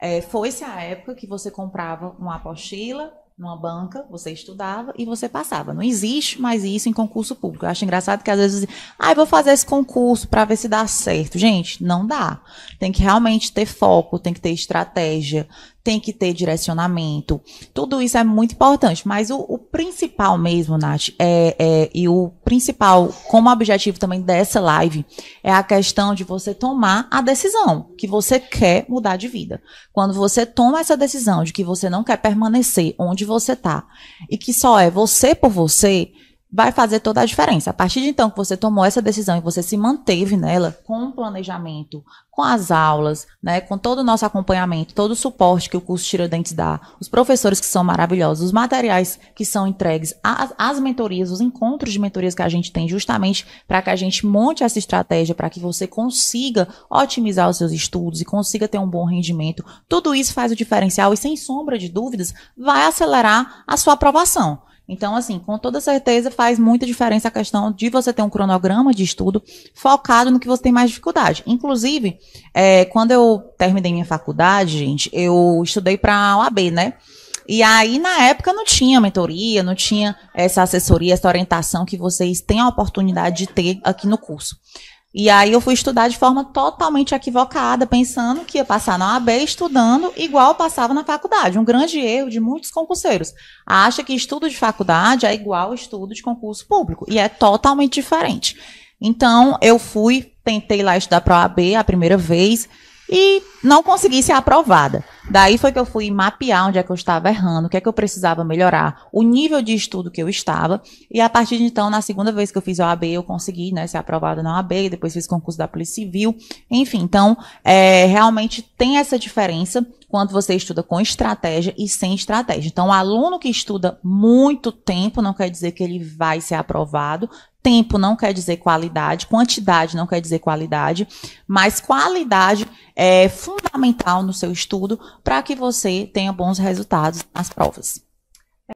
É, Foi-se a época que você comprava uma apostila numa banca, você estudava e você passava. Não existe mais isso em concurso público. Eu acho engraçado que às vezes, ah, vou fazer esse concurso para ver se dá certo. Gente, não dá. Tem que realmente ter foco, tem que ter estratégia, tem que ter direcionamento. Tudo isso é muito importante, mas o, o principal mesmo, Nath, é, é, e o principal, como objetivo também dessa live, é a questão de você tomar a decisão que você quer mudar de vida. Quando você toma essa decisão de que você não quer permanecer onde você está e que só é você por você, vai fazer toda a diferença. A partir de então que você tomou essa decisão e você se manteve nela com o planejamento, com as aulas, né, com todo o nosso acompanhamento, todo o suporte que o curso Tiradentes dá, os professores que são maravilhosos, os materiais que são entregues, as, as mentorias, os encontros de mentorias que a gente tem justamente para que a gente monte essa estratégia, para que você consiga otimizar os seus estudos e consiga ter um bom rendimento. Tudo isso faz o diferencial e sem sombra de dúvidas vai acelerar a sua aprovação. Então, assim, com toda certeza faz muita diferença a questão de você ter um cronograma de estudo focado no que você tem mais dificuldade. Inclusive, é, quando eu terminei minha faculdade, gente, eu estudei para a OAB, né? E aí, na época, não tinha mentoria, não tinha essa assessoria, essa orientação que vocês têm a oportunidade de ter aqui no curso. E aí eu fui estudar de forma totalmente equivocada, pensando que ia passar na AB estudando igual passava na faculdade. Um grande erro de muitos concurseiros. Acha que estudo de faculdade é igual estudo de concurso público. E é totalmente diferente. Então, eu fui, tentei lá estudar para a AB a primeira vez e não consegui ser aprovada. Daí foi que eu fui mapear onde é que eu estava errando, o que é que eu precisava melhorar, o nível de estudo que eu estava. E a partir de então, na segunda vez que eu fiz a OAB, eu consegui né, ser aprovada na OAB, depois fiz concurso da Polícia Civil. Enfim, então, é, realmente tem essa diferença quando você estuda com estratégia e sem estratégia. Então, o aluno que estuda muito tempo não quer dizer que ele vai ser aprovado. Tempo não quer dizer qualidade, quantidade não quer dizer qualidade, mas qualidade é fundamental no seu estudo para que você tenha bons resultados nas provas.